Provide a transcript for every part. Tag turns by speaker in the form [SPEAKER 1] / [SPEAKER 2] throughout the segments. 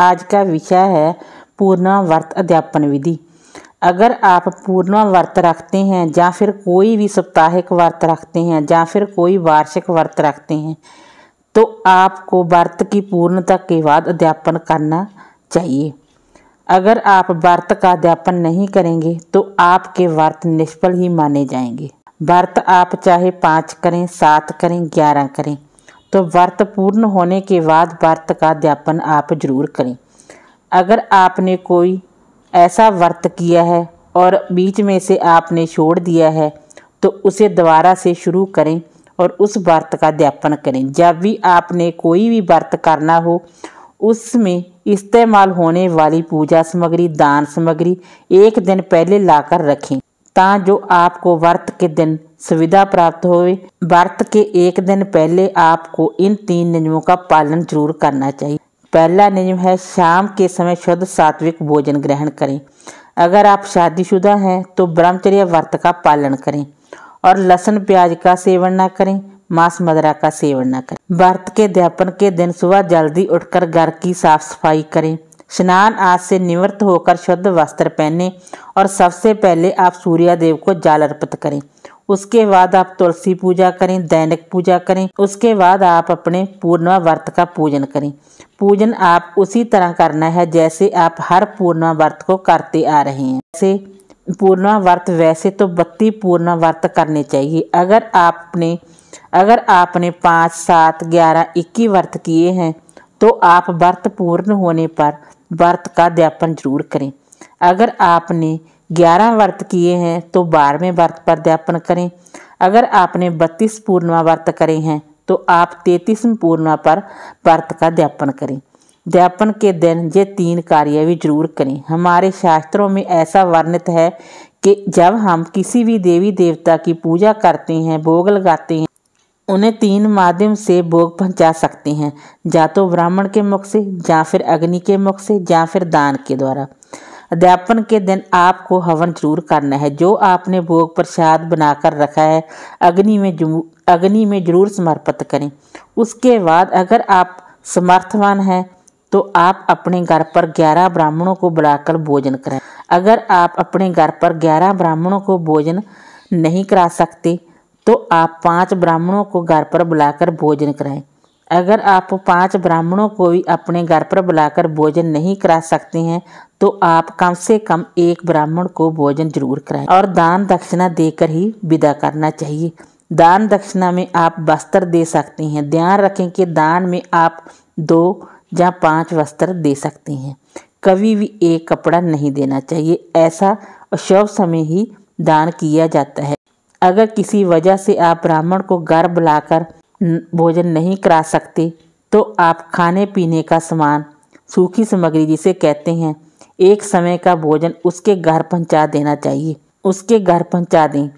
[SPEAKER 1] आज का विषय है पूर्णावर्त अध्यापन विधि अगर आप पूर्णावर्त व्रत रखते हैं या फिर कोई भी साप्ताहिक व्रत रखते हैं या फिर कोई वार्षिक व्रत रखते हैं तो आपको वर्त की पूर्णता के बाद अध्यापन करना चाहिए अगर आप व्रत का अध्यापन नहीं करेंगे तो आपके वर्त निष्फल ही माने जाएंगे व्रत आप चाहे पाँच करें सात करें ग्यारह करें तो व्रत पूर्ण होने के बाद व्रत का अध्यापन आप जरूर करें अगर आपने कोई ऐसा व्रत किया है और बीच में से आपने छोड़ दिया है तो उसे दोबारा से शुरू करें और उस व्रत का अध्यापन करें जब भी आपने कोई भी व्रत करना हो उसमें इस्तेमाल होने वाली पूजा सामग्री दान सामग्री एक दिन पहले लाकर रखें ਤਾਂ ਜੋ आपको वर्त के दिन सुविधा प्राप्त हो वर्त के एक दिन पहले आपको इन तीन नियमों का पालन जरूर करना चाहिए पहला नियम है शाम के समय शुद्ध सात्विक भोजन ग्रहण करें अगर आप शादीशुदा हैं तो ब्रह्मचर्य व्रत का पालन करें और लहसुन प्याज का सेवन न करें मांस मदरा का सेवन न करें व्रत के अध्यापन के दिन सुबह जल्दी उठकर घर की साफ सफाई करें स्नान आज से निवृत्त होकर शुद्ध वस्त्र पहने और सबसे पहले आप सूर्यादेव को जाल अर्पित करें उसके बाद आप तुलसी पूजा करें दैनिक पूजा करें उसके बाद आप अपने पूर्णिमा व्रत का पूजन करें पूजन आप उसी तरह करना है जैसे आप हर पूर्णिमा व्रत को करते आ रहे हैं जैसे पूर्णिमा व्रत वैसे तो बत्ती पूर्णिमा व्रत करने चाहिए अगर आपने अगर आपने पाँच सात ग्यारह इक्कीस व्रत किए हैं तो आप व्रत पूर्ण होने पर व्रत का अध्यापन जरूर करें अगर आपने ग्यारह व्रत किए हैं तो बारहवें व्रत पर अध्यापन करें अगर आपने बत्तीस पूर्णिमा व्रत करे हैं तो आप तैतीस पूर्णिमा पर व्रत का अध्यापन करें अध्यापन के दिन ये तीन कार्य भी जरूर करें हमारे शास्त्रों में ऐसा वर्णित है कि जब हम किसी भी देवी देवता की पूजा करते हैं भोग लगाते हैं उन्हें तीन माध्यम से भोग पहुंचा सकते हैं या तो ब्राह्मण के मुख से या फिर अग्नि के मुख से या फिर दान के द्वारा अध्यापन के दिन आपको हवन जरूर करना है जो आपने भोग प्रसाद बनाकर रखा है अग्नि में अग्नि में जरूर समर्पित करें उसके बाद अगर आप समर्थवान हैं तो आप अपने घर पर ग्यारह ब्राह्मणों को बुलाकर भोजन करें अगर आप अपने घर पर ग्यारह ब्राह्मणों को भोजन नहीं करा सकते तो आप पांच ब्राह्मणों को घर पर बुलाकर भोजन कराएं अगर आप पांच ब्राह्मणों को भी अपने घर पर बुलाकर भोजन नहीं करा सकते हैं तो आप कम से कम एक ब्राह्मण को भोजन जरूर कराएं और दान दक्षिणा देकर ही विदा करना चाहिए दान दक्षिणा में आप वस्त्र दे सकते हैं ध्यान रखें कि दान में आप दो या पांच वस्त्र दे सकते हैं कभी भी एक कपड़ा नहीं देना चाहिए ऐसा अशुभ समय ही दान किया जाता है अगर किसी वजह से आप ब्राह्मण को घर बुलाकर भोजन नहीं करा सकते तो आप खाने पीने का सामान सूखी सामग्री जिसे कहते हैं एक समय का भोजन उसके घर पहुंचा देना चाहिए उसके घर पहुंचा दें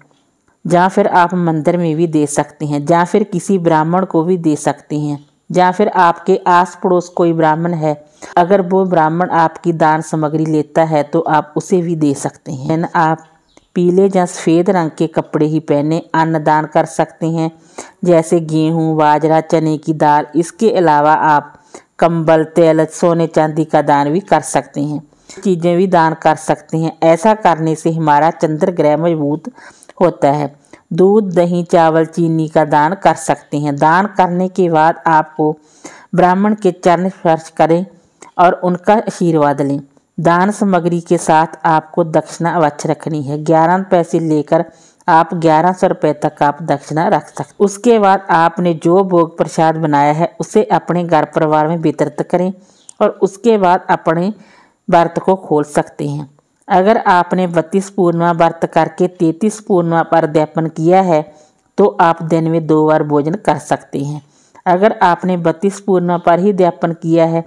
[SPEAKER 1] या फिर आप मंदिर में भी दे सकते हैं या फिर किसी ब्राह्मण को भी दे सकते हैं या फिर आपके आस पड़ोस कोई ब्राह्मण है अगर वो ब्राह्मण आपकी दान सामग्री लेता है तो आप उसे भी दे सकते हैं आप पीले या सफेद रंग के कपड़े ही पहने अन्नदान कर सकते हैं जैसे गेहूं बाजरा चने की दाल इसके अलावा आप कंबल तेल सोने चांदी का दान भी कर सकते हैं चीज़ें भी दान कर सकते हैं ऐसा करने से हमारा चंद्र ग्रह मजबूत होता है दूध दही चावल चीनी का दान कर सकते हैं दान करने के बाद आपको ब्राह्मण के चरण स्पर्श करें और उनका आशीर्वाद लें दान सामग्री के साथ आपको दक्षिणा अवश्य रखनी है ग्यारह पैसे लेकर आप ग्यारह सौ रुपये तक आप दक्षिणा रख सकते उसके बाद आपने जो भोग प्रसाद बनाया है उसे अपने घर परिवार में वितरित करें और उसके बाद अपने व्रत को खोल सकते हैं अगर आपने बत्तीस पूर्णिमा व्रत करके तैतीस पूर्णिमा पर अध्यापन किया है तो आप दिन में दो बार भोजन कर सकते हैं अगर आपने बत्तीस पूर्णिमा पर ही अध्यापन किया है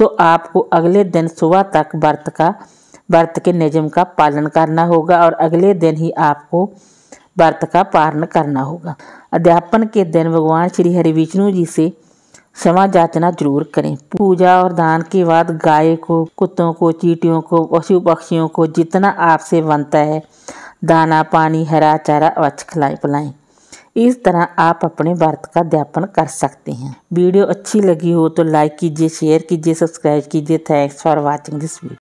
[SPEAKER 1] तो आपको अगले दिन सुबह तक व्रत का व्रत के नियम का पालन करना होगा और अगले दिन ही आपको व्रत का पालन करना होगा अध्यापन के दिन भगवान श्री हरि विष्णु जी से क्षमा जाचना जरूर करें पूजा और दान के बाद गाय को कुत्तों को चीटियों को पशु पक्षियों को जितना आपसे बनता है दाना पानी हरा चारा अवच्छ खिलाएं पिलाएं इस तरह आप अपने व्रत का अध्यापन कर सकते हैं वीडियो अच्छी लगी हो तो लाइक कीजिए शेयर कीजिए सब्सक्राइब कीजिए thanks for watching this video